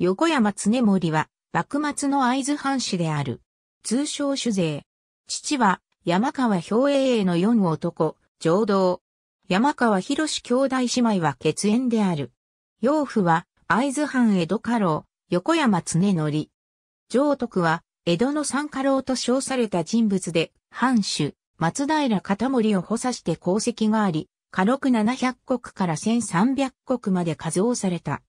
横山常森は、幕末の会津藩士である。通称酒税。父は、山川兵衛の四男、浄道。山川博兄弟姉妹は血縁である。養父は、会津藩江戸家老、横山常則。浄徳は、江戸の三家老と称された人物で、藩主、松平片森を補佐して功績があり、家禄700国から1300国まで数をされた。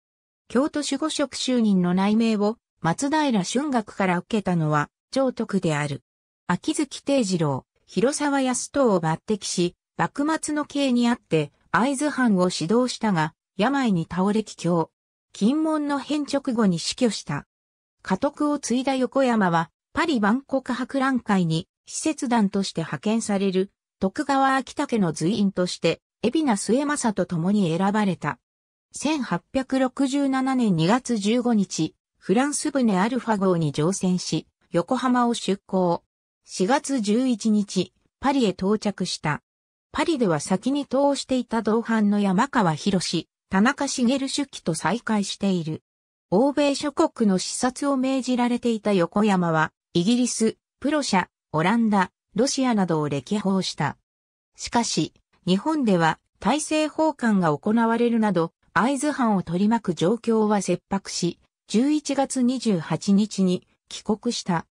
京都守護職就任の内命を松平春学から受けたのは上徳である。秋月定次郎、広沢康藤を抜擢し、幕末の刑にあって会津藩を指導したが、病に倒れ帰郷。金門の変直後に死去した。家督を継いだ横山は、パリ万国博覧会に、施設団として派遣される、徳川秋武の随員として、海老名末政と共に選ばれた。1867年2月15日、フランス船アルファ号に乗船し、横浜を出港。4月11日、パリへ到着した。パリでは先に通していた同伴の山川博士、田中茂主記と再会している。欧米諸国の視察を命じられていた横山は、イギリス、プロシャ、オランダ、ロシアなどを歴訪した。しかし、日本では体制奉還が行われるなど、会津藩を取り巻く状況は切迫し、11月28日に帰国した。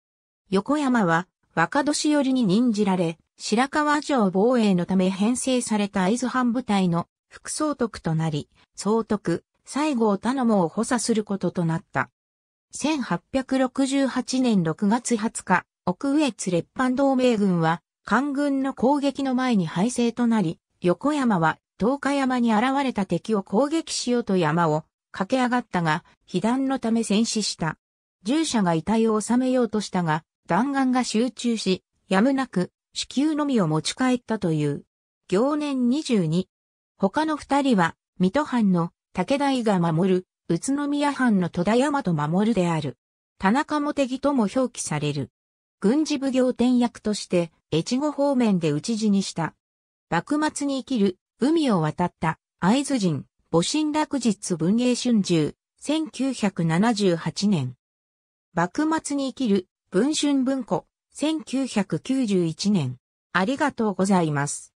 横山は若年寄りに任じられ、白川城防衛のため編成された会津藩部隊の副総督となり、総督、西郷頼母を補佐することとなった。1868年6月20日、奥上列藩同盟軍は、官軍の攻撃の前に敗勢となり、横山は東海山に現れた敵を攻撃しようと山を駆け上がったが、被弾のため戦死した。従者が遺体を収めようとしたが、弾丸が集中し、やむなく、子宮のみを持ち帰ったという。行年22。他の二人は、水戸藩の武田が守る、宇都宮藩の戸田山と守るである。田中茂木とも表記される。軍事奉行転役として、越後方面で討ち死にした。幕末に生きる海を渡った会津人、母親落日文芸春秋、1978年。幕末に生きる文春文庫、1991年。ありがとうございます。